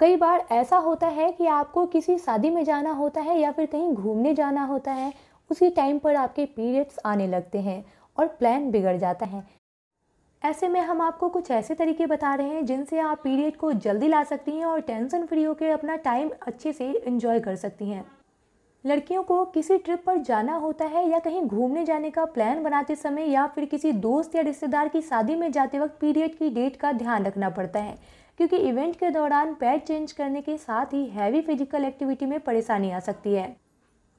कई बार ऐसा होता है कि आपको किसी शादी में जाना होता है या फिर कहीं घूमने जाना होता है उसी टाइम पर आपके पीरियड्स आने लगते हैं और प्लान बिगड़ जाता है ऐसे में हम आपको कुछ ऐसे तरीके बता रहे हैं जिनसे आप पीरियड को जल्दी ला सकती हैं और टेंशन फ्री होकर अपना टाइम अच्छे से इन्जॉय कर सकती हैं लड़कियों को किसी ट्रिप पर जाना होता है या कहीं घूमने जाने का प्लान बनाते समय या फिर किसी दोस्त या रिश्तेदार की शादी में जाते वक्त पीरियड की डेट का ध्यान रखना पड़ता है क्योंकि इवेंट के दौरान पैड चेंज करने के साथ ही हैवी फिजिकल एक्टिविटी में परेशानी आ सकती है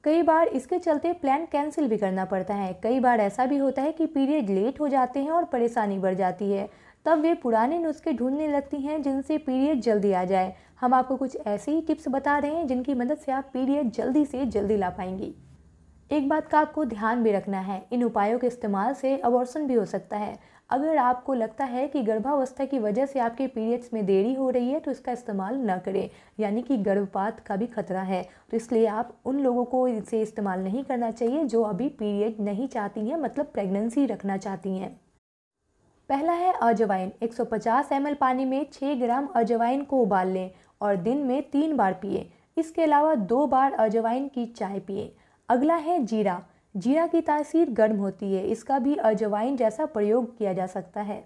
कई बार इसके चलते प्लान कैंसिल भी करना पड़ता है कई बार ऐसा भी होता है कि पीरियड लेट हो जाते हैं और परेशानी बढ़ जाती है तब वे पुराने नुस्खे ढूंढने लगती हैं जिनसे पीरियड जल्दी आ जाए हम आपको कुछ ऐसे ही टिप्स बता रहे हैं जिनकी मदद से आप पीरियड जल्दी से जल्दी ला पाएंगी एक बात का आपको ध्यान भी रखना है इन उपायों के इस्तेमाल से अबॉर्सन भी हो सकता है अगर आपको लगता है कि गर्भावस्था की वजह से आपके पीरियड्स में देरी हो रही है तो इसका इस्तेमाल ना करें यानी कि गर्भपात का भी खतरा है तो इसलिए आप उन लोगों को इसे इस्तेमाल नहीं करना चाहिए जो अभी पीरियड नहीं चाहती हैं मतलब प्रेगनेंसी रखना चाहती हैं पहला है अजवाइन 150 सौ पानी में 6 ग्राम अजवाइन को उबाल लें और दिन में तीन बार पिए इसके अलावा दो बार अजवाइन की चाय पिए अगला है जीरा जीरा की तासीर गर्म होती है इसका भी अजवाइन जैसा प्रयोग किया जा सकता है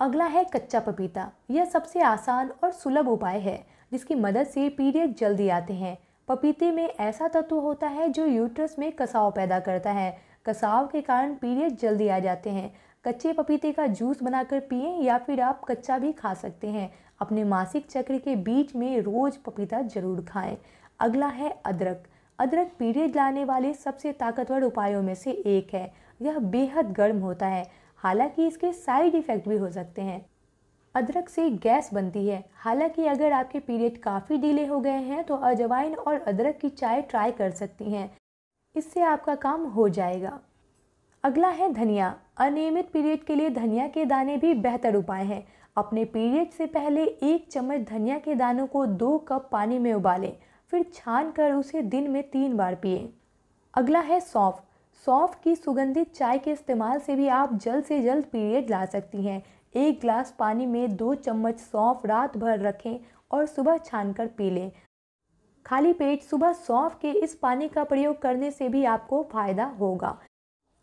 अगला है कच्चा पपीता यह सबसे आसान और सुलभ उपाय है जिसकी मदद से पीरियड जल्दी आते हैं पपीते में ऐसा तत्व होता है जो यूट्रस में कसाव पैदा करता है कसाव के कारण पीरियड जल्दी आ जाते हैं कच्चे पपीते का जूस बनाकर पिए या फिर आप कच्चा भी खा सकते हैं अपने मासिक चक्र के बीच में रोज़ पपीता ज़रूर खाएं अगला है अदरक अदरक पीरियड लाने वाले सबसे ताकतवर उपायों में से एक है यह बेहद गर्म होता है हालांकि इसके साइड इफ़ेक्ट भी हो सकते हैं अदरक से गैस बनती है हालांकि अगर आपके पीरियड काफ़ी डिले हो गए हैं तो अजवाइन और अदरक की चाय ट्राई कर सकती हैं इससे आपका काम हो जाएगा अगला है धनिया अनियमित पीरियड के लिए धनिया के दाने भी बेहतर उपाय हैं अपने पीरियड से पहले एक चम्मच धनिया के दानों को दो कप पानी में उबालें फिर छान कर उसे दिन में तीन बार पिए अगला है सौंफ सौंफ की सुगंधित चाय के इस्तेमाल से भी आप जल्द से जल्द पीरियड ला सकती हैं एक ग्लास पानी में दो चम्मच सौंफ रात भर रखें और सुबह छान कर पी लें खाली पेट सुबह सौंफ के इस पानी का प्रयोग करने से भी आपको फायदा होगा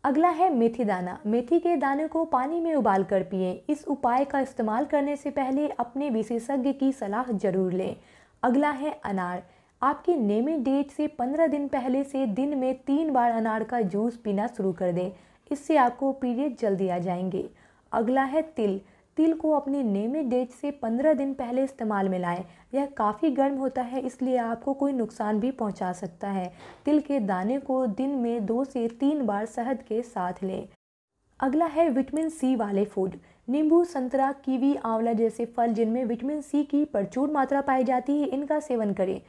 अगला है मेथी दाना मेथी के दाने को पानी में उबाल कर पिए इस उपाय का इस्तेमाल करने से पहले अपने विशेषज्ञ की सलाह जरूर लें अगला है अनार आपकी नियमित डेट से पंद्रह दिन पहले से दिन में तीन बार अनार का जूस पीना शुरू कर दें इससे आपको पीरियड जल्दी आ जाएंगे अगला है तिल तिल को अपने नियमित डेट से पंद्रह दिन पहले इस्तेमाल में लाएँ यह काफ़ी गर्म होता है इसलिए आपको कोई नुकसान भी पहुंचा सकता है तिल के दाने को दिन में दो से तीन बार शहद के साथ लें अगला है विटामिन सी वाले फूड नींबू संतरा कीवी आंवला जैसे फल जिनमें विटामिन सी की प्रचुर मात्रा पाई जाती है इनका सेवन करें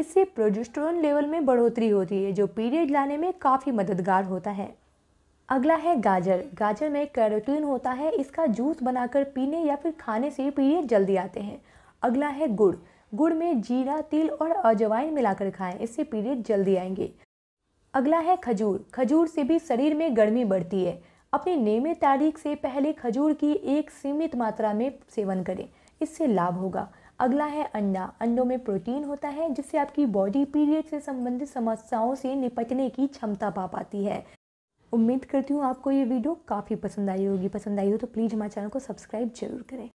इससे प्रोजेस्ट्रोन लेवल में बढ़ोतरी होती है जो पीरियड लाने में काफ़ी मददगार होता है अगला है गाजर गाजर में कैरोटीन होता है इसका जूस बनाकर पीने या फिर खाने से पीरियड जल्दी आते हैं अगला है गुड़ गुड़ में जीरा तिल और अजवाइन मिलाकर खाएं इससे पीरियड जल्दी आएंगे अगला है खजूर खजूर से भी शरीर में गर्मी बढ़ती है अपनी नियमित तारीख से पहले खजूर की एक सीमित मात्रा में सेवन करें इससे लाभ होगा अगला है अंडा अंडों में प्रोटीन होता है जिससे आपकी बॉडी पीरियड से संबंधित समस्याओं से निपटने की क्षमता पा पाती है उम्मीद करती हूँ आपको ये वीडियो काफ़ी पसंद आई होगी पसंद आई हो तो प्लीज़ हमारे चैनल को सब्सक्राइब जरूर करें